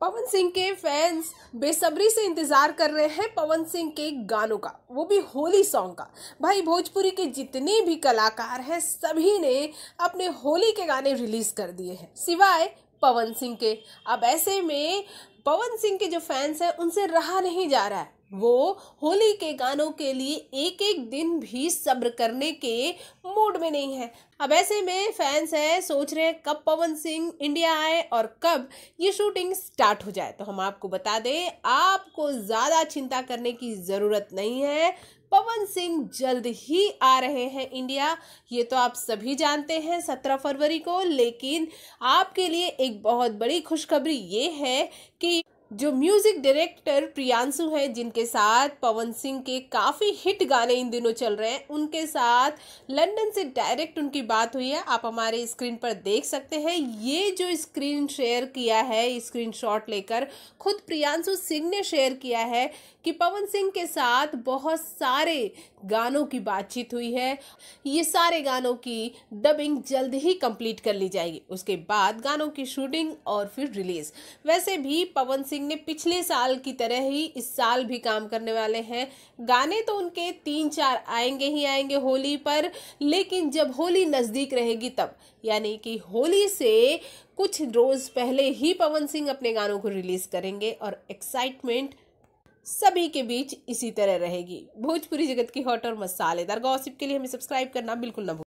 पवन सिंह के फैंस बेसब्री से इंतज़ार कर रहे हैं पवन सिंह के गानों का वो भी होली सॉन्ग का भाई भोजपुरी के जितने भी कलाकार हैं सभी ने अपने होली के गाने रिलीज़ कर दिए हैं सिवाय पवन सिंह के अब ऐसे में पवन सिंह के जो फैंस हैं उनसे रहा नहीं जा रहा है वो होली के गानों के लिए एक एक दिन भी सब्र करने के मूड में नहीं है अब ऐसे में फैंस हैं सोच रहे हैं कब पवन सिंह इंडिया आए और कब ये शूटिंग स्टार्ट हो जाए तो हम आपको बता दें आपको ज़्यादा चिंता करने की ज़रूरत नहीं है पवन सिंह जल्द ही आ रहे हैं इंडिया ये तो आप सभी जानते हैं सत्रह फरवरी को लेकिन आपके लिए एक बहुत बड़ी खुशखबरी ये है कि जो म्यूज़िक डायरेक्टर प्रियांशु हैं जिनके साथ पवन सिंह के काफ़ी हिट गाने इन दिनों चल रहे हैं उनके साथ लंदन से डायरेक्ट उनकी बात हुई है आप हमारे स्क्रीन पर देख सकते हैं ये जो स्क्रीन शेयर किया है स्क्रीन शॉट लेकर खुद प्रियांशु सिंह ने शेयर किया है कि पवन सिंह के साथ बहुत सारे गानों की बातचीत हुई है ये सारे गानों की डबिंग जल्द ही कंप्लीट कर ली जाएगी उसके बाद गानों की शूटिंग और फिर रिलीज़ वैसे भी पवन सिंह सिंह ने पिछले साल की तरह ही इस साल भी काम करने वाले हैं गाने तो उनके तीन चार आएंगे ही आएंगे होली पर लेकिन जब होली नज़दीक रहेगी तब यानी कि होली से कुछ रोज़ पहले ही पवन सिंह अपने गानों को रिलीज़ करेंगे और एक्साइटमेंट सभी के बीच इसी तरह रहेगी भोजपुरी जगत की हॉट और मसालेदार गॉसिप के लिए हमें सब्सक्राइब करना बिल्कुल ना भूल